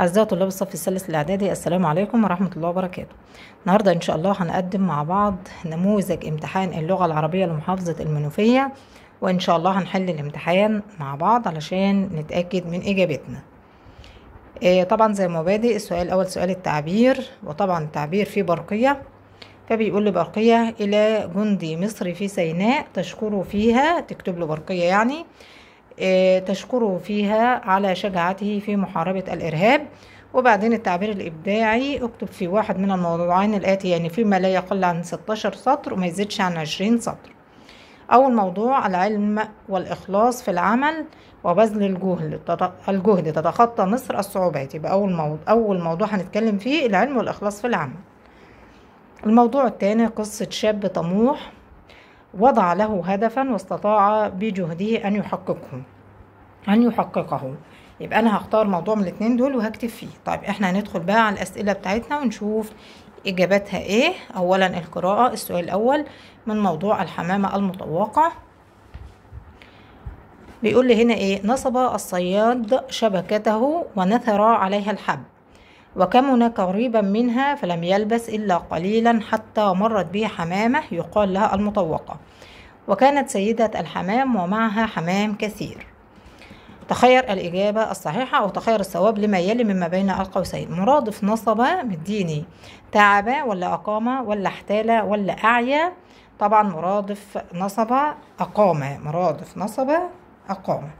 أعزائي طلاب الصف الثالث الإعدادي السلام عليكم ورحمة الله وبركاته النهاردة إن شاء الله هنقدم مع بعض نموذج امتحان اللغة العربية لمحافظة المنوفية وإن شاء الله هنحل الامتحان مع بعض علشان نتأكد من إجابتنا آه، طبعا زي مبادئ السؤال الأول سؤال التعبير وطبعا التعبير فيه برقية فبيقول لي برقية إلى جندي مصري في سيناء تشكره فيها تكتب له برقية يعني آه، تشكره فيها على شجاعته في محاربة الإرهاب وبعدين التعبير الإبداعي اكتب في واحد من الموضوعين الآتي يعني فيما لا يقل عن 16 سطر وما يزيدش عن 20 سطر أول موضوع العلم والإخلاص في العمل وبذل الجهد الجهد تتخطى مصر الصعوبات يبقى أول موضوع أول موضوع هنتكلم فيه العلم والإخلاص في العمل الموضوع الثاني قصة شاب طموح وضع له هدفا واستطاع بجهده أن يحققه أن يحققه يبقى أنا هختار موضوع من الاتنين دول وهكتب فيه طيب إحنا هندخل بقى على الأسئلة بتاعتنا ونشوف إجاباتها إيه أولا القراءة السؤال الأول من موضوع الحمامة المطوقة بيقول لي هنا إيه نصب الصياد شبكته ونثر عليها الحب وكمنا قريبا منها فلم يلبس إلا قليلا حتى مرت به حمامة يقال لها المطوقة وكانت سيدة الحمام ومعها حمام كثير تخير الإجابة الصحيحة أو تخير الصواب لما يلي مما بين القوسين مرادف نصب مديني تعب ولا أقام ولا احتال ولا أعيا طبعا مرادف نصب أقام مرادف نصب أقام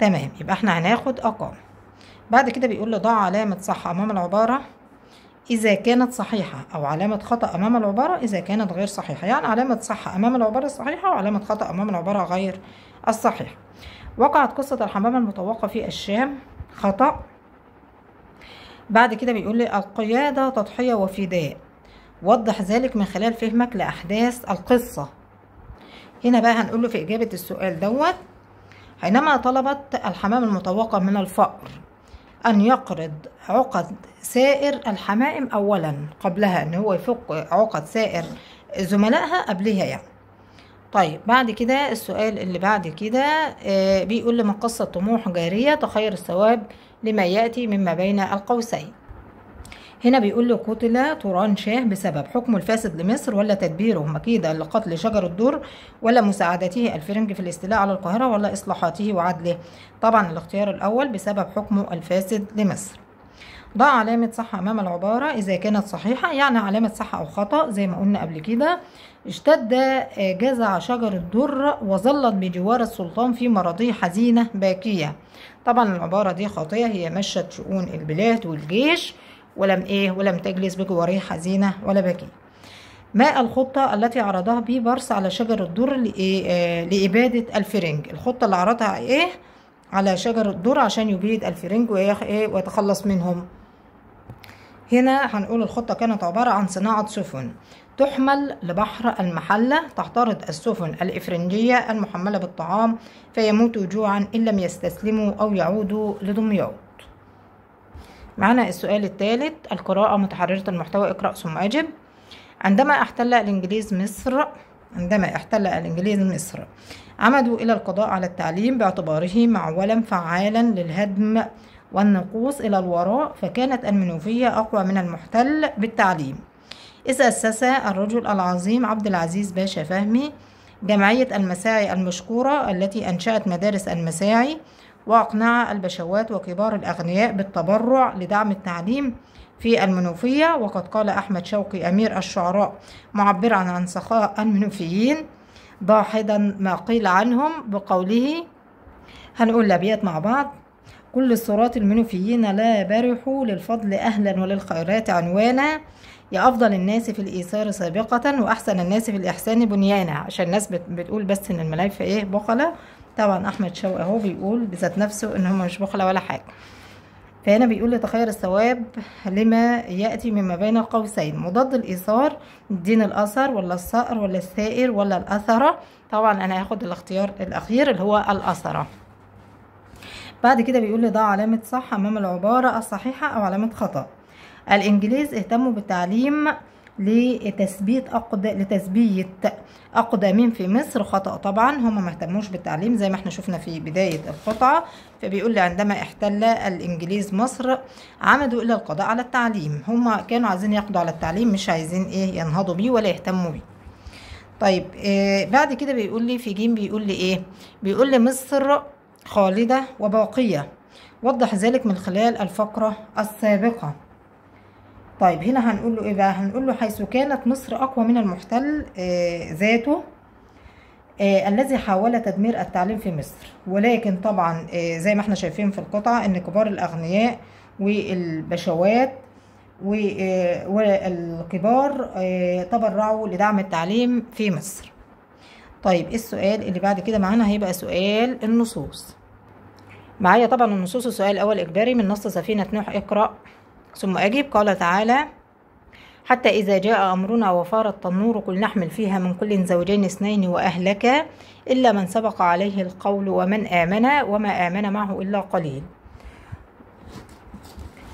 تمام يبقى احنا هناخد أقام بعد كده بيقول له ضع علامة صح أمام العبارة إذا كانت صحيحة أو علامة خطأ أمام العبارة إذا كانت غير صحيحة يعني علامة صح أمام العبارة الصحيحة وعلامة خطأ أمام العبارة غير الصحيحة وقعت قصة الحمام المتوقع في الشام خطأ بعد كده بيقول لي القيادة تضحية وفداء وضح ذلك من خلال فهمك لأحداث القصة هنا بقى هنقول له في إجابة السؤال دوت حينما طلبت الحمام المتوقع من الفأر أن يقرض عقد سائر الحمائم أولا قبلها أن هو يفك عقد سائر زملائها قبلها يعني طيب بعد كده السؤال اللي بعد كده آه، بيقول لما قصة طموح جارية تخير الثواب لما يأتي مما بين القوسين هنا بيقول له قتل توران شاه بسبب حكمه الفاسد لمصر ولا تدبيره مكيدا لقتل شجر الدر ولا مساعدته الفرنج في الاستيلاء على القاهرة ولا إصلاحاته وعدله طبعا الاختيار الأول بسبب حكمه الفاسد لمصر ضع علامة صح أمام العبارة إذا كانت صحيحة يعني علامة صح أو خطأ زي ما قلنا قبل كده اشتد جزع شجر الدر وظلت بجوار السلطان في مرضي حزينة باكية طبعا العبارة دي خاطئة هي مشت شؤون البلاد والجيش ولم إيه ولم تجلس بجواريه حزينة ولا بكية ما الخطة التي عرضها بيبرس على شجر الدر آه، لإبادة الفرنج الخطة اللي عرضها إيه على شجر الدر عشان يبيد الفرنج إيه، ويتخلص منهم هنا هنقول الخطة كانت عبارة عن صناعة سفن تحمل لبحر المحلة تحترط السفن الإفرنجية المحملة بالطعام فيموتوا جوعا إن لم يستسلموا أو يعودوا لدمياط معنا السؤال الثالث القراءة متحررة المحتوى اقرأ ثم أجب عندما احتل الإنجليز مصر عندما احتل الإنجليز مصر عمدوا إلى القضاء على التعليم باعتباره معولا فعالا للهدم والنقوص إلى الوراء فكانت المنوفية أقوى من المحتل بالتعليم إذ أسس الرجل العظيم عبد العزيز باشا فهمي جمعية المساعي المشكورة التي أنشأت مدارس المساعي وأقنع البشوات وكبار الأغنياء بالتبرع لدعم التعليم في المنوفية وقد قال أحمد شوقي أمير الشعراء معبرا عن سخاء المنوفيين ضاحدا ما قيل عنهم بقوله هنقول لبيات مع بعض كل الصراط المنوفيين لا برحوا للفضل أهلا وللخيرات عنوانا يا أفضل الناس في الإيثار سابقة وأحسن الناس في الإحسان بنيانا عشان الناس بتقول بس إن الملايفة إيه بخلة طبعا احمد شوقي اهو بيقول بذات نفسه ان هم مش بخله ولا حاجه فهنا بيقول لتخير الثواب لما ياتي مما بين قوسين مضاد الايثار دين الاثر ولا الصقر ولا الثائر ولا الاثره طبعا انا هاخد الاختيار الاخير اللي هو الاثره بعد كده بيقول لي ضع علامه صح امام العباره الصحيحه او علامه خطا الانجليز اهتموا بالتعليم لتثبيت أقد لتثبيت اقدامين في مصر خطأ طبعا هم ما اهتموش بالتعليم زي ما احنا شفنا في بداية القطعة فبيقول لي عندما احتل الإنجليز مصر عمدوا إلى القضاء على التعليم هم كانوا عايزين يقضوا على التعليم مش عايزين إيه ينهضوا بيه ولا يهتموا بيه طيب آه بعد كده بيقول لي في جيم بيقول لي إيه بيقول لي مصر خالدة وباقية وضح ذلك من خلال الفقرة السابقة طيب هنا هنقول له ايه بقى هنقول له حيث كانت مصر اقوى من المحتل آه، ذاته آه الذي حاول تدمير التعليم في مصر ولكن طبعا آه زي ما احنا شايفين في القطعة ان كبار الاغنياء والبشوات آه، والكبار آه، تبرعوا لدعم التعليم في مصر طيب إيه السؤال اللي بعد كده معانا هيبقى سؤال النصوص معايا طبعا النصوص السؤال الاول اجباري من نص سفينة نوح اقرأ ثم أجب قال تعالى حتى إذا جاء أمرنا وفار التنور قل نحمل فيها من كل زوجين اثنين وأهلك إلا من سبق عليه القول ومن آمن وما آمن معه إلا قليل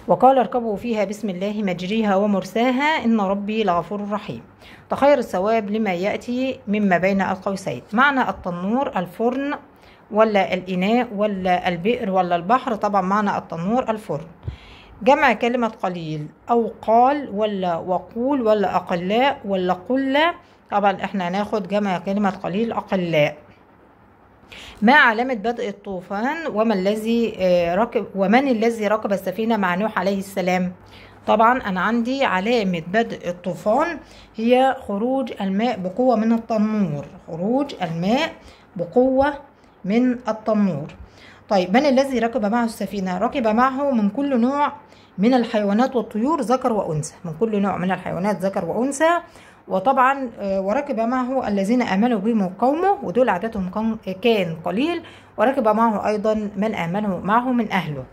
وقال اركبوا فيها بسم الله مجريها ومرساها إن ربي لغفور رحيم تخير الثواب لما يأتي مما بين القوسين معنى التنور الفرن ولا الإناء ولا البئر ولا البحر طبعا معنى التنور الفرن جمع كلمة قليل أو قال ولا وقول ولا أقلاء ولا قلة طبعا احنا هناخد جمع كلمة قليل أقلاء ما علامة بدء الطوفان وما الذي آه، ركب ومن الذي ركب السفينة مع نوح عليه السلام طبعا أنا عندي علامة بدء الطوفان هي خروج الماء بقوة من التنور خروج الماء بقوة من التنور طيب من الذي ركب معه السفينة ركب معه من كل نوع من الحيوانات والطيور ذكر وأنثى من كل نوع من الحيوانات ذكر وأنثى وطبعا آه، وركب معه الذين آمنوا به قومه ودول عددهم كان قليل وركب معه أيضا من آمنوا معه من أهله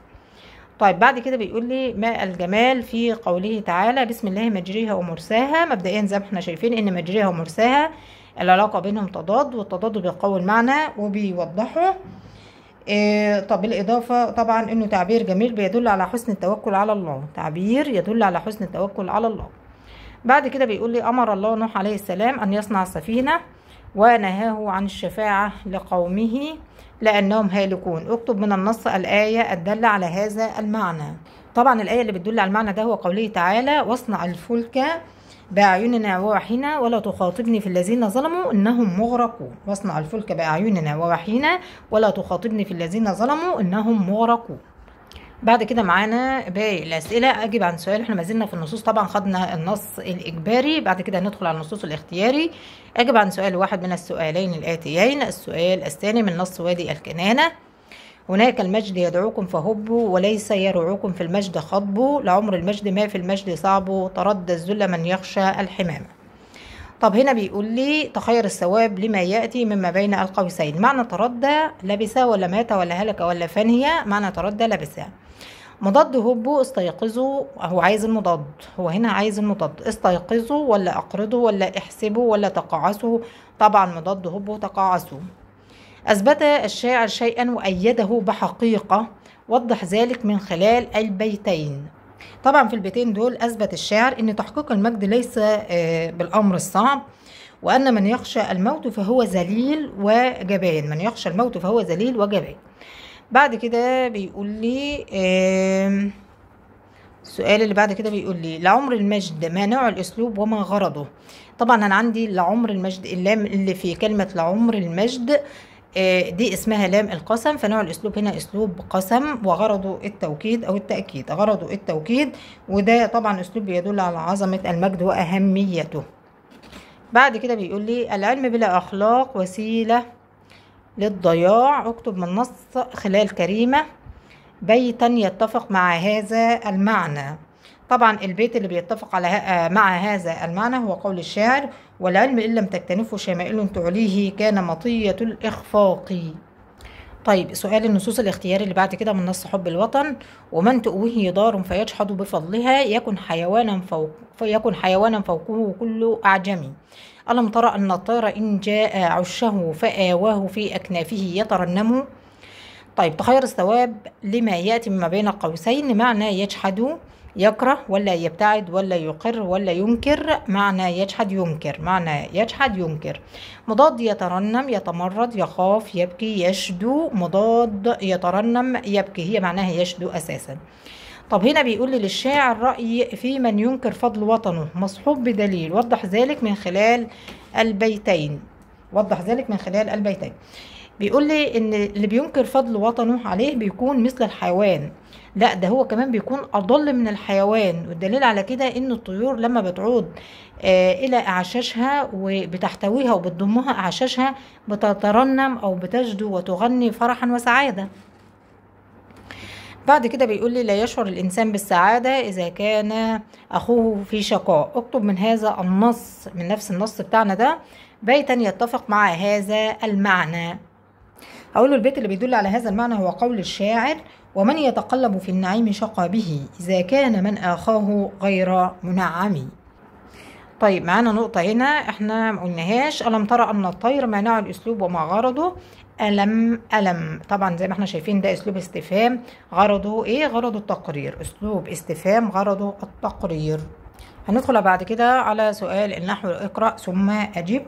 طيب بعد كده بيقول لي ما الجمال في قوله تعالى بسم الله مجريها ومرساها مبدئيا زي ما احنا شايفين ان مجريها ومرساها العلاقه بينهم تضاد والتضاد بيقوي المعنى وبيوضحه آه، طب الإضافة طبعا إنه تعبير جميل بيدل على حسن التوكل على الله تعبير يدل على حسن التوكل على الله بعد كده بيقول لي أمر الله نوح عليه السلام أن يصنع سفينة ونهاه عن الشفاعة لقومه لأنهم هالكون اكتب من النص الآية الدالة على هذا المعنى طبعا الآية اللي بتدل على المعنى ده هو قوله تعالى واصنع الفلك بأعيننا ووحينا ولا تخاطبني في الذين ظلموا إنهم مغرقون واصنع الفلك بأعيننا ووحينا ولا تخاطبني في الذين ظلموا إنهم مغرقون بعد كده معانا باقي الاسئله اجب عن سؤال احنا ما زلنا في النصوص طبعا خدنا النص الاجباري بعد كده ندخل على النصوص الاختياري اجب عن سؤال واحد من السؤالين الاتيين السؤال الثاني من نص وادي الكنانه هناك المجد يدعوكم فهبوا وليس يرعوكم في المجد خضبوا لعمر المجد ما في المجد صعب ترد الذل من يخشى الحمامة طب هنا بيقول لي تخير الثواب لما يأتي مما بين القوسين معنى تردى لبس ولا مات ولا هلك ولا فنية معنى تردى لبس مضاد هبو استيقظوا هو عايز المضاد هو هنا عايز المضاد استيقظوا ولا اقرضوا ولا احسبوا ولا تقاعسوا طبعا مضاد هبو تقاعسوا أثبت الشاعر شيئا وأيده بحقيقة وضح ذلك من خلال البيتين طبعا في البيتين دول أثبت الشاعر أن تحقيق المجد ليس آه، بالأمر الصعب وأن من يخشى الموت فهو ذليل وجبان من يخشى الموت فهو ذليل وجبان بعد كده بيقول لي السؤال اللي بعد كده بيقول لي لعمر المجد ما نوع الأسلوب وما غرضه طبعا أنا عندي لعمر المجد اللام اللي في كلمة لعمر المجد آه، دي اسمها لام القسم فنوع الاسلوب هنا اسلوب قسم وغرضه التوكيد او التاكيد غرضه التوكيد وده طبعا اسلوب بيدل على عظمه المجد واهميته بعد كده بيقول لي العلم بلا اخلاق وسيله للضياع اكتب من نص خلال كريمه بيتا يتفق مع هذا المعنى طبعا البيت اللي بيتفق على مع هذا المعنى هو قول الشاعر والعلم إن لم تكتنفه شمائل تعليه كان مطية الإخفاق طيب سؤال النصوص الاختياري اللي بعد كده من نص حب الوطن ومن تؤويه دار فيجحد بفضلها يكن حيوانا فوق فيكن حيوانا فوقه كل أعجمي ألم ترى أن الطير إن جاء عشه فآواه في أكنافه يترنم طيب تخير الثواب لما يأتي ما بين قوسين معنى يجحد يكره ولا يبتعد ولا يقر ولا ينكر معنى يجحد ينكر معنى يجحد ينكر مضاد يترنم يتمرد يخاف يبكي يشدو مضاد يترنم يبكي هي معناها يشدو أساسا طب هنا بيقول لي للشاعر رأي في من ينكر فضل وطنه مصحوب بدليل وضح ذلك من خلال البيتين وضح ذلك من خلال البيتين بيقول لي ان اللي بينكر فضل وطنه عليه بيكون مثل الحيوان لا ده هو كمان بيكون اضل من الحيوان والدليل على كده ان الطيور لما بتعود آه الى اعشاشها وبتحتويها وبتضمها اعشاشها بتترنم او بتجدو وتغني فرحا وسعاده بعد كده بيقول لي لا يشعر الإنسان بالسعادة إذا كان أخوه في شقاء اكتب من هذا النص من نفس النص بتاعنا ده بيتا يتفق مع هذا المعنى أقول البيت اللي بيدل على هذا المعنى هو قول الشاعر ومن يتقلب في النعيم شقى به إذا كان من آخاه غير منعم طيب معانا نقطة هنا احنا ما قلناهاش ألم ترى أن الطير مانع الأسلوب وما غرضه ألم ألم طبعا زي ما احنا شايفين ده أسلوب استفهام غرضه إيه غرضه التقرير أسلوب استفهام غرضه التقرير هندخل بعد كده على سؤال النحو اقرأ ثم أجب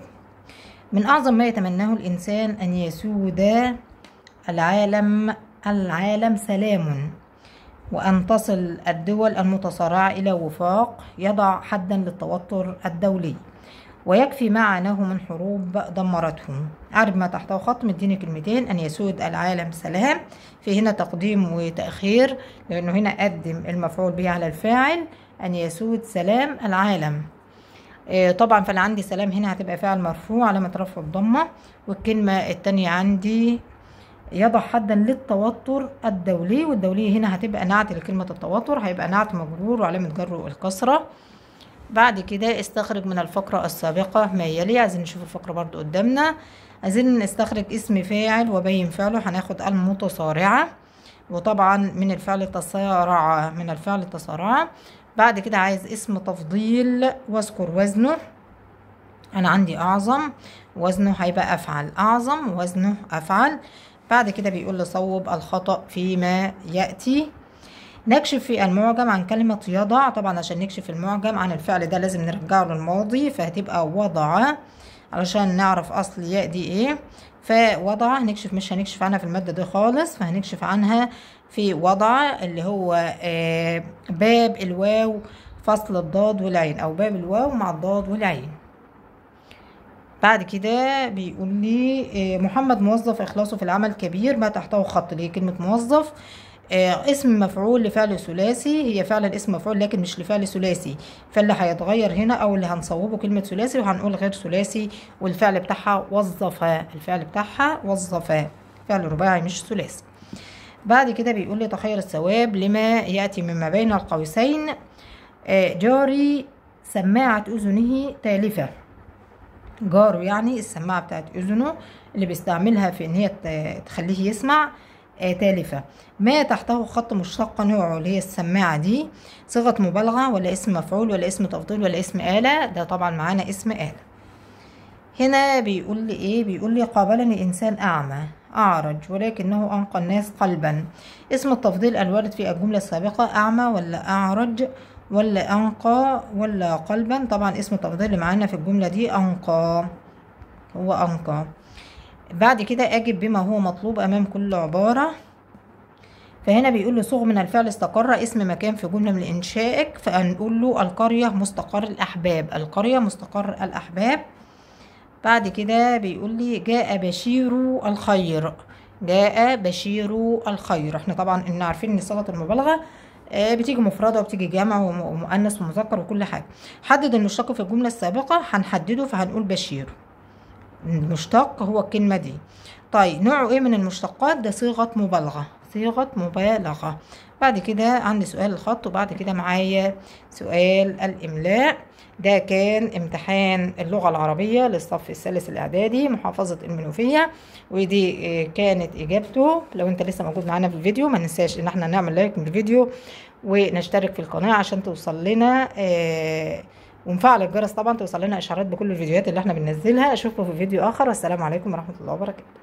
من أعظم ما يتمناه الإنسان أن يسود العالم العالم سلام وأن تصل الدول المتصارعة إلى وفاق يضع حدا للتوتر الدولي ويكفي ما عاناه من حروب دمرتهم عارف ما تحته خط مديني كلمتين أن يسود العالم سلام في هنا تقديم وتأخير لأنه هنا قدم المفعول به على الفاعل أن يسود سلام العالم آه، طبعا فانا عندي سلام هنا هتبقى فعل مرفوع علامه رفع الضمه والكلمه الثانيه عندي يضع حدا للتوتر الدولي والدولي هنا هتبقى نعت لكلمه التوتر هيبقى نعت مجرور وعلامه جره الكسره بعد كده استخرج من الفقرة السابقة ما يلي عايزين نشوف الفقرة برضو قدامنا عايزين نستخرج اسم فاعل وبين فعله هناخد المتصارعة وطبعا من الفعل تصارع من الفعل تصارع بعد كده عايز اسم تفضيل واذكر وزنه انا عندي اعظم وزنه هيبقى افعل اعظم وزنه افعل بعد كده بيقول لي صوب الخطأ فيما يأتي نكشف في المعجم عن كلمة يضع طبعا عشان نكشف المعجم عن الفعل ده لازم نرجعه للماضي فهتبقى وضع علشان نعرف أصل ياء دي إيه فوضع هنكشف مش هنكشف عنها في المادة دي خالص فهنكشف عنها في وضع اللي هو آه، باب الواو فصل الضاد والعين او باب الواو مع الضاد والعين بعد كده بيقول لي آه، محمد موظف اخلاصه في العمل كبير ما تحته خط ليه كلمه موظف آه، اسم مفعول لفعل ثلاثي هي فعلا اسم مفعول لكن مش لفعل ثلاثي فاللي هيتغير هنا او اللي هنصوبه كلمه ثلاثي وهنقول غير ثلاثي والفعل بتاعها وظف الفعل بتاعها وظفها فعل رباعي مش ثلاثي بعد كده بيقول لي تخير الثواب لما ياتي مما بين القوسين آه، جاري سماعة أذنه تالفة جاره يعني السماعة بتاعت أذنه اللي بيستعملها في إن هي تخليه يسمع آية تالفة ما تحته خط مشتق نوعه اللي هي السماعة دي صيغة مبالغة ولا اسم مفعول ولا اسم تفضيل ولا اسم آلة ده طبعا معانا اسم آلة هنا بيقول لي ايه بيقول لي قابلني انسان اعمى اعرج ولكنه انقى الناس قلبا اسم التفضيل الوارد في الجمله السابقه اعمى ولا اعرج ولا انقى ولا قلبا طبعا اسم التفضيل اللي معانا في الجمله دي انقى هو انقى بعد كده أجب بما هو مطلوب أمام كل عبارة فهنا بيقول له صوغ من الفعل استقر اسم مكان في جملة من إنشائك فنقول له القرية مستقر الأحباب القرية مستقر الأحباب بعد كده بيقول لي جاء بشير الخير جاء بشير الخير احنا طبعا ان عارفين ان صيغه المبالغه آه، بتيجي مفرده وبتيجي جامعة ومؤنث ومذكر وكل حاجه حدد المشتق في الجمله السابقه هنحدده فهنقول بشير المشتق هو الكلمة دي طيب نوعه ايه من المشتقات ده صيغة مبالغة صيغة مبالغة بعد كده عندي سؤال الخط وبعد كده معايا سؤال الإملاء ده كان امتحان اللغة العربية للصف الثالث الإعدادي محافظة المنوفية ودي آه، كانت إجابته لو أنت لسه موجود معانا في الفيديو ما ننساش إن احنا نعمل لايك للفيديو ونشترك في القناة عشان توصل لنا آه ومفعل الجرس طبعا توصل لنا اشعارات بكل الفيديوهات اللي احنا بننزلها اشوفكم في فيديو اخر والسلام عليكم ورحمه الله وبركاته